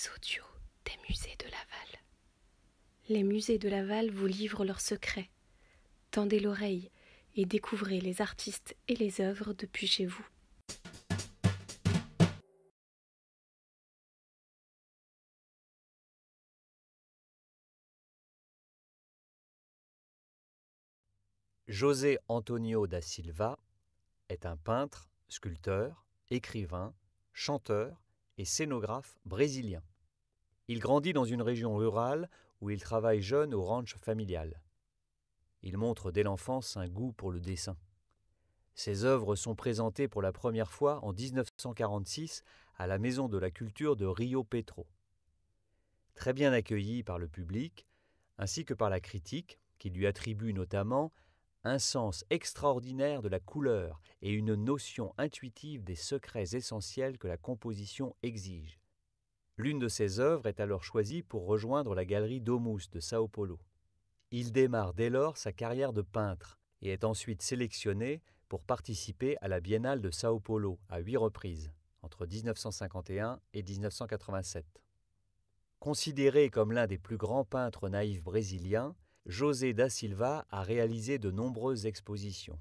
Les des musées de Laval. Les musées de Laval vous livrent leurs secrets. Tendez l'oreille et découvrez les artistes et les œuvres depuis chez vous. José Antonio da Silva est un peintre, sculpteur, écrivain, chanteur et scénographe brésilien. Il grandit dans une région rurale où il travaille jeune au ranch familial. Il montre dès l'enfance un goût pour le dessin. Ses œuvres sont présentées pour la première fois en 1946 à la Maison de la Culture de Rio Petro. Très bien accueilli par le public, ainsi que par la critique, qui lui attribue notamment un sens extraordinaire de la couleur et une notion intuitive des secrets essentiels que la composition exige. L'une de ses œuvres est alors choisie pour rejoindre la galerie Domus de Sao Paulo. Il démarre dès lors sa carrière de peintre et est ensuite sélectionné pour participer à la Biennale de Sao Paulo à huit reprises, entre 1951 et 1987. Considéré comme l'un des plus grands peintres naïfs brésiliens, José da Silva a réalisé de nombreuses expositions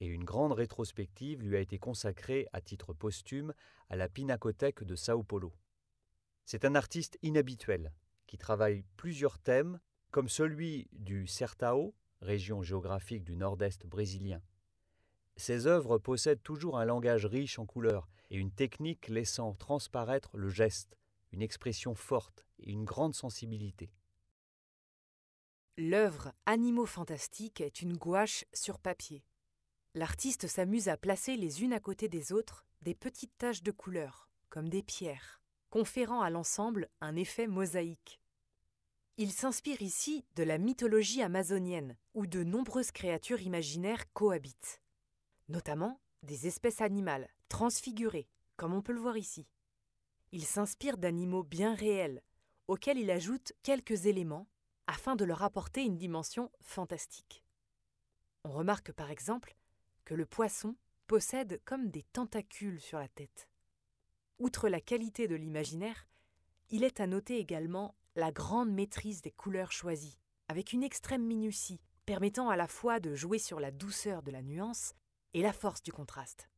et une grande rétrospective lui a été consacrée à titre posthume à la Pinacothèque de Sao Paulo. C'est un artiste inhabituel qui travaille plusieurs thèmes, comme celui du Certao, région géographique du nord-est brésilien. Ses œuvres possèdent toujours un langage riche en couleurs et une technique laissant transparaître le geste, une expression forte et une grande sensibilité. L'œuvre Animaux fantastiques est une gouache sur papier. L'artiste s'amuse à placer les unes à côté des autres des petites taches de couleurs, comme des pierres conférant à l'ensemble un effet mosaïque. Il s'inspire ici de la mythologie amazonienne, où de nombreuses créatures imaginaires cohabitent, notamment des espèces animales, transfigurées, comme on peut le voir ici. Il s'inspire d'animaux bien réels, auxquels il ajoute quelques éléments afin de leur apporter une dimension fantastique. On remarque par exemple que le poisson possède comme des tentacules sur la tête. Outre la qualité de l'imaginaire, il est à noter également la grande maîtrise des couleurs choisies, avec une extrême minutie, permettant à la fois de jouer sur la douceur de la nuance et la force du contraste.